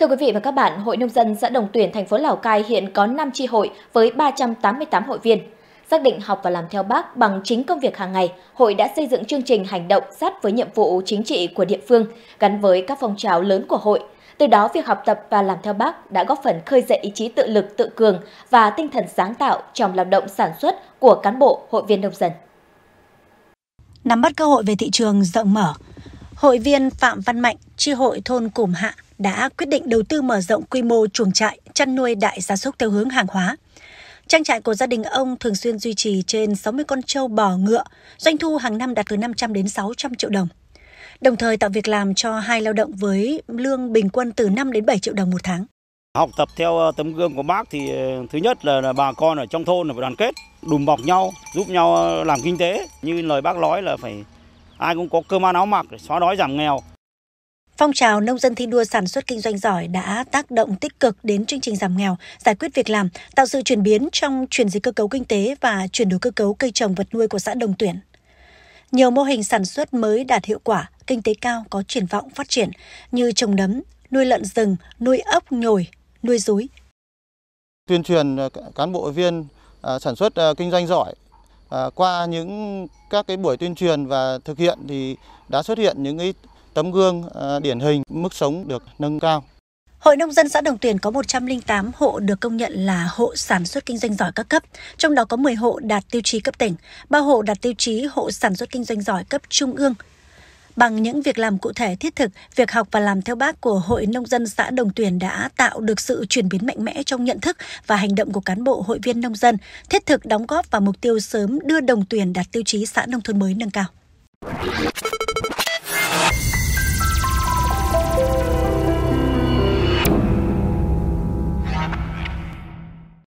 Thưa quý vị và các bạn, Hội Nông dân xã Đồng Tuyển, thành phố Lào Cai hiện có 5 chi hội với 388 hội viên. Xác định học và làm theo bác bằng chính công việc hàng ngày, hội đã xây dựng chương trình hành động sát với nhiệm vụ chính trị của địa phương, gắn với các phong trào lớn của hội. Từ đó, việc học tập và làm theo bác đã góp phần khơi dậy ý chí tự lực, tự cường và tinh thần sáng tạo trong lao động sản xuất của cán bộ, hội viên nông dân. Nắm bắt cơ hội về thị trường rộng mở, Hội viên Phạm Văn Mạnh, tri hội thôn Cùm Hạ đã quyết định đầu tư mở rộng quy mô chuồng trại chăn nuôi đại gia súc theo hướng hàng hóa. Trang trại của gia đình ông thường xuyên duy trì trên 60 con trâu bò ngựa, doanh thu hàng năm đạt từ 500 đến 600 triệu đồng. Đồng thời tạo việc làm cho hai lao động với lương bình quân từ 5 đến 7 triệu đồng một tháng. Học tập theo ờ, tấm gương của bác thì ờ, thứ nhất là, bà con ở trong thôn phải đoàn kết, đùm bọc nhau, giúp nhau ờ, làm kinh tế. Như lời bác nói là phải ai cũng có cơm ăn áo mặc để xóa đói giảm nghèo. Phong trào nông dân thi đua sản xuất kinh doanh giỏi đã tác động tích cực đến chương trình giảm nghèo, giải quyết việc làm, tạo sự chuyển biến trong chuyển dịch cơ cấu kinh tế và chuyển đổi cơ cấu cây trồng vật nuôi của xã Đồng Tuyển. Nhiều mô hình sản xuất mới đạt hiệu quả, kinh tế cao có triển vọng phát triển như trồng nấm, nuôi lợn rừng, nuôi ốc nhồi, nuôi rúi. Tuyên truyền ờ, cán bộ viên ờ, sản xuất ờ, kinh doanh giỏi à, qua những các cái buổi tuyên truyền và thực hiện thì đã xuất hiện những cái tấm gương à, điển hình mức sống được nâng cao. Hội nông dân xã Đồng Tuyền có 108 hộ được công nhận là hộ sản xuất kinh doanh giỏi các cấp, trong đó có 10 hộ đạt tiêu chí cấp tỉnh, 3 hộ đạt tiêu chí hộ sản xuất kinh doanh giỏi cấp trung ương, Bằng những việc làm cụ thể thiết thực, việc học và làm theo bác của Hội Nông dân xã Đồng tuyển đã tạo được sự chuyển biến mạnh mẽ trong nhận thức và hành động của cán bộ hội viên nông dân, thiết thực đóng góp vào mục tiêu sớm đưa Đồng tuyển đạt tiêu chí xã nông thôn mới nâng cao.